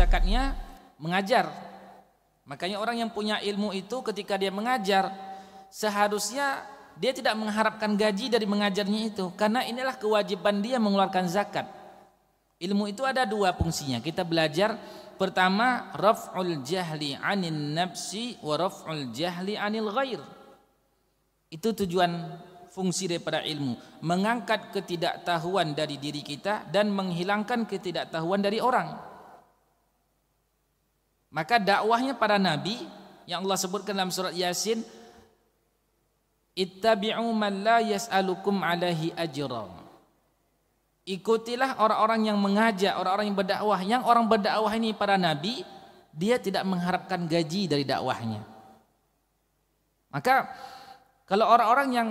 zakatnya mengajar. Makanya orang yang punya ilmu itu ketika dia mengajar seharusnya dia tidak mengharapkan gaji dari mengajarnya itu karena inilah kewajiban dia mengeluarkan zakat. Ilmu itu ada dua fungsinya. Kita belajar pertama raf'ul jahli 'anil nafsi wa raf'ul jahli 'anil ghair. Itu tujuan fungsi daripada ilmu, mengangkat ketidaktahuan dari diri kita dan menghilangkan ketidaktahuan dari orang. Maka dakwahnya para nabi yang Allah sebutkan dalam surat Yasin ittabi'u man la yas'alukum alahi ajran. Ikutilah orang-orang yang mengajak, orang-orang yang berdakwah. Yang orang berdakwah ini para nabi, dia tidak mengharapkan gaji dari dakwahnya. Maka kalau orang-orang yang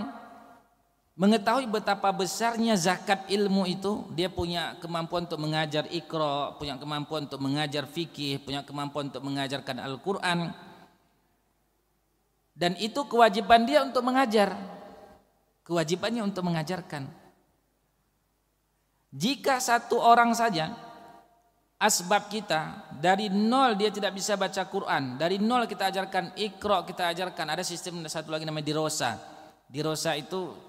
mengetahui betapa besarnya zakat ilmu itu dia punya kemampuan untuk mengajar ikro, punya kemampuan untuk mengajar fikih punya kemampuan untuk mengajarkan Al-Quran dan itu kewajiban dia untuk mengajar kewajibannya untuk mengajarkan jika satu orang saja asbab kita dari nol dia tidak bisa baca Quran dari nol kita ajarkan ikro, kita ajarkan ada sistem satu lagi namanya dirosa dirosa itu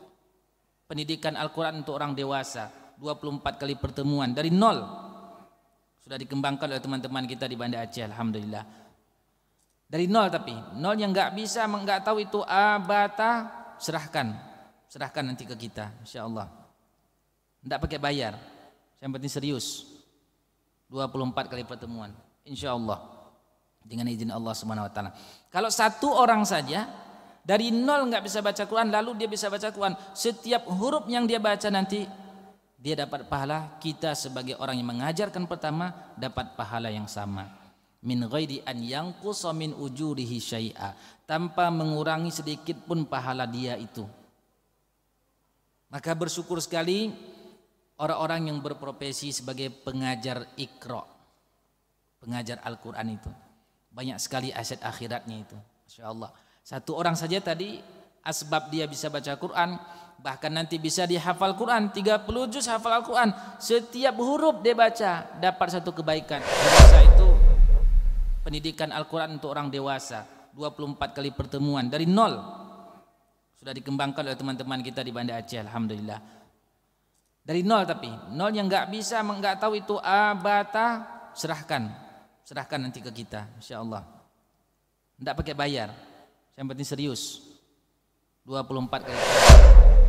pendidikan Al-Quran untuk orang dewasa 24 kali pertemuan dari nol sudah dikembangkan oleh teman-teman kita di Banda Aceh Alhamdulillah dari nol tapi nol yang nggak bisa nggak tahu itu abata serahkan serahkan nanti ke kita Insya Allah nggak pakai bayar yang penting serius 24 kali pertemuan Insya Allah dengan izin Allah Subhanahu Wa Taala kalau satu orang saja dari nol nggak bisa baca Quran lalu dia bisa baca Quran setiap huruf yang dia baca nanti dia dapat pahala kita sebagai orang yang mengajarkan pertama dapat pahala yang sama min ghairi an yanqusa min ujurihi syai'a tanpa mengurangi sedikit pun pahala dia itu maka bersyukur sekali orang-orang yang berprofesi sebagai pengajar ikra pengajar Al-Qur'an itu banyak sekali aset akhiratnya itu Masya Allah satu orang saja tadi asbab dia bisa baca Quran, bahkan nanti bisa dihafal Quran, 30 juz hafal Al-Quran. Setiap huruf dia baca dapat satu kebaikan. Dewasa itu pendidikan Al-Quran untuk orang dewasa. 24 kali pertemuan dari nol sudah dikembangkan oleh teman-teman kita di Banda Aceh alhamdulillah dari nol tapi nol yang nggak bisa nggak tahu itu abata serahkan serahkan nanti ke kita insyaallah tidak pakai bayar yang penting serius. 24 kali.